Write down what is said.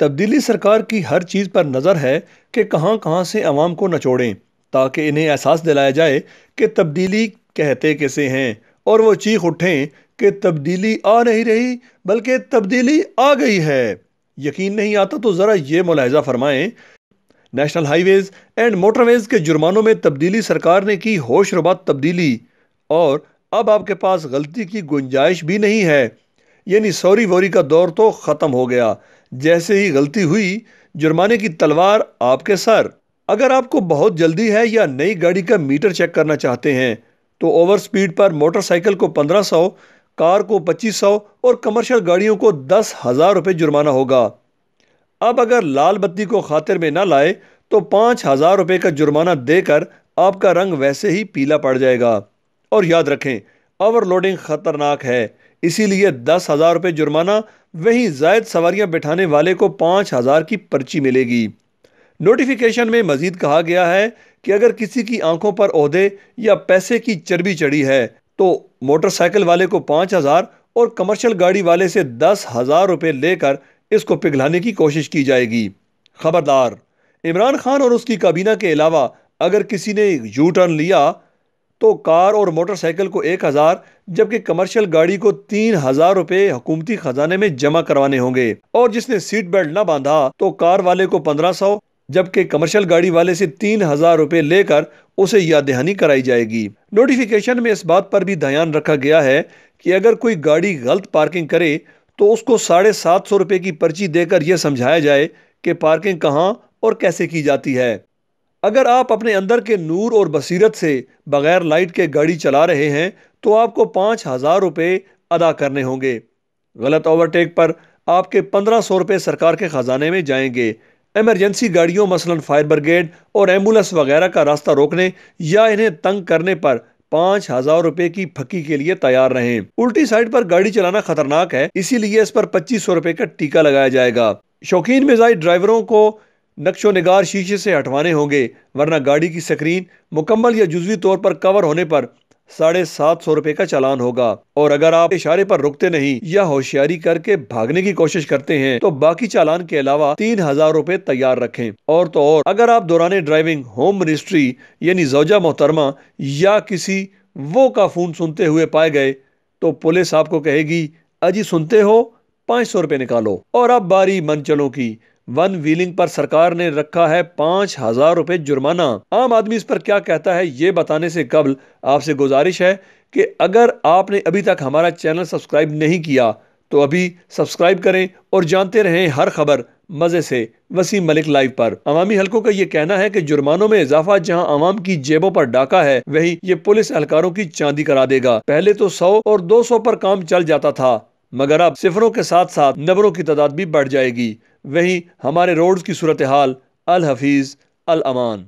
تبدیلی سرکار کی ہر چیز پر نظر ہے کہ کہاں کہاں سے عوام کو نچوڑیں تاکہ انہیں احساس دلایا جائے کہ تبدیلی کہتے کیسے ہیں اور وہ چیخ اٹھیں کہ تبدیلی آ نہیں رہی بلکہ تبدیلی آ گئی ہے یقین نہیں آتا تو ذرا یہ ملاحظہ فرمائیں national highways and motorways کے جرمانوں میں تبدیلی سرکار نے کی ہوش ربات تبدیلی اور اب آپ کے پاس غلطی کی گنجائش بھی نہیں ہے یعنی سوری ووری کا دور تو ختم ہو گیا جیسے ہی غلطی ہوئی جرمانے کی تلوار آپ کے سر اگر آپ کو بہت جلدی ہے یا نئی گاڑی کا میٹر چیک کرنا چاہتے ہیں تو اوور سپیڈ پر موٹر سائیکل کو پندرہ سو کار کو پچیس سو اور کمرشل گاڑیوں کو دس ہزار روپے جرمانہ ہوگا اب اگر لال بتی کو خاطر میں نہ لائے تو پانچ ہزار روپے کا جرمانہ دے کر آپ کا رنگ ویسے ہی پیلا پڑ جائے گا اور یاد رکھیں اوور لوڈنگ خطرناک ہے اسی لیے دس ہزار روپے جرمانہ وہیں زائد سواریاں بٹھانے والے کو پانچ ہزار کی پرچی ملے گی نوٹیفیکیشن میں مزید کہا گیا ہے کہ اگر کسی کی آنکھوں پر عہدے یا پیسے کی چربی چڑی ہے تو موٹر سائیکل والے کو پانچ ہزار اور کمرشل گاڑی والے سے دس ہزار روپے لے کر اس کو پگھلانے کی کوشش کی جائے گی خبردار عمران خان اور اس کی کابینہ کے علاوہ اگر کسی نے یو ٹرن لیا تو کار اور موٹر سائیکل کو ایک ہزار جبکہ کمرشل گاڑی کو تین ہزار روپے حکومتی خزانے میں جمع کروانے ہوں گے اور جس نے سیٹ بیلٹ نہ باندھا تو کار والے کو پندرہ سو جبکہ کمرشل گاڑی والے سے تین ہزار روپے لے کر اسے یاد دہانی کرائی جائے گی نوٹیفیکیشن میں اس بات پر بھی دھیان رکھا گیا ہے کہ اگر کوئی گاڑی غلط پارکنگ کرے تو اس کو ساڑھے سات سو روپے کی پرچی دے کر یہ سمجھایا جائے کہ پارکنگ کہاں اور کیسے کی جاتی ہے اگر آپ اپنے اندر کے نور اور بصیرت سے بغیر لائٹ کے گاڑی چلا رہے ہیں تو آپ کو پانچ ہزار روپے ادا کرنے ہوں گے غلط اوورٹیک سو روپے سرکار کے خزانے میں جائیں گے ایمرجنسی گاڑیوں مثلا فائر بریگیڈ اور ایمبولنس وغیرہ کا راستہ روکنے یا انہیں تنگ کرنے پر پانچ ہزار روپے کی پھکی کے لیے تیار رہیں الٹی سائٹ پر گاڑی چلانا خطرناک ہے اسی لیے اس پر پچیس سو روپے کا ٹیکہ لگایا جائے گا شوقین مزاج ڈرائیوروں کو نقش و نگار شیشے سے ہٹوانے ہوں گے ورنہ گاڑی کی سکرین مکمل یا جزوی طور پر کور ہونے پر ساڑھے سات سو روپے کا چلان ہوگا اور اگر آپ اشارے پر رکتے نہیں یا ہوشیاری کر کے بھاگنے کی کوشش کرتے ہیں تو باقی چلان کے علاوہ تین ہزار روپے تیار رکھیں اور تو اور اگر آپ دوران ڈرائیونگ ہوم منسٹری یعنی زوجہ محترمہ یا کسی وہ کا فون سنتے ہوئے پائے گئے تو پولیس آپ کو کہے گی اجی سنتے ہو پانچ سو روپے نکالو اور اب باری من چلوں کی ون ویلنگ پر سرکار نے رکھا ہے پانچ ہزار روپے جرمانہ عام آدمی اس پر کیا کہتا ہے یہ بتانے سے قبل آپ سے گزارش ہے کہ اگر آپ نے ابھی تک ہمارا چینل سبسکرائب نہیں کیا تو ابھی سبسکرائب کریں اور جانتے رہیں ہر خبر مزے سے وسیم ملک لائیو پر عوامی حلقوں کا یہ کہنا ہے کہ جرمانوں میں اضافہ جہاں عوام کی جیبوں پر ڈاکا ہے وہی یہ پولیس اہلکاروں کی چاندی کرا دے گا پہلے تو سو اور دو سو پر کام چل جاتا تھا مگر اب صفروں کے ساتھ ساتھ نبروں کی تعداد بھی بڑھ جائے گی وہیں ہمارے روڈز کی صورتحال الحفیظ الامان